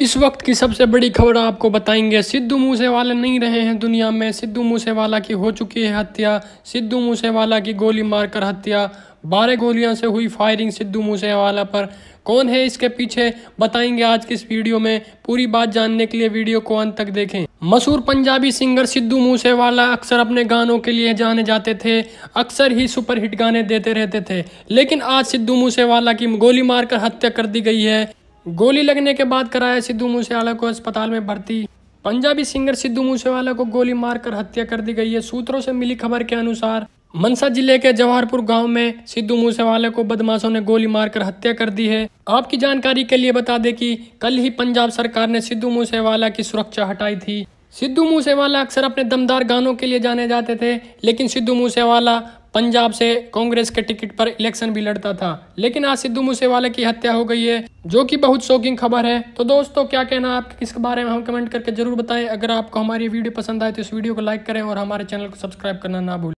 इस वक्त की सबसे बड़ी खबर आपको बताएंगे सिद्धू मूसेवाला नहीं रहे हैं दुनिया में सिद्धू मूसेवाला की हो चुकी है हत्या सिद्धू मूसेवाला की गोली मारकर हत्या बारह गोलियां से हुई फायरिंग सिद्धू मूसेवाला पर कौन है इसके पीछे बताएंगे आज की इस वीडियो में पूरी बात जानने के लिए वीडियो को अंत तक देखें मशहूर पंजाबी सिंगर सिद्धू मूसेवाला अक्सर अपने गानों के लिए जाने जाते थे अक्सर ही सुपरहिट गाने देते रहते थे लेकिन आज सिद्धू मूसेवाला की गोली मारकर हत्या कर दी गई है गोली लगने के बाद कराया सिद्धू मूसेवाला को अस्पताल में भर्ती पंजाबी सिंगर सिद्धू मूसेवाला को गोली मारकर हत्या कर दी गई है सूत्रों से मिली खबर के अनुसार मनसा जिले के जवाहरपुर गांव में सिद्धू मूसेवाला को बदमाशों ने गोली मारकर हत्या कर दी है आपकी जानकारी के लिए बता दें कि कल ही पंजाब सरकार ने सिद्धू मूसेवाला की सुरक्षा हटाई थी सिद्धू मूसेवाला अक्सर अपने दमदार गानों के लिए जाने जाते थे लेकिन सिद्धू मूसेवाला पंजाब से कांग्रेस के टिकट पर इलेक्शन भी लड़ता था लेकिन आज सिद्धू मूसेवाला की हत्या हो गई है जो कि बहुत शौकिंग खबर है तो दोस्तों क्या कहना आपके बारे में हम कमेंट करके जरूर बताएं अगर आपको हमारी वीडियो पसंद आए तो इस वीडियो को लाइक करें और हमारे चैनल को सब्सक्राइब करना ना भूलें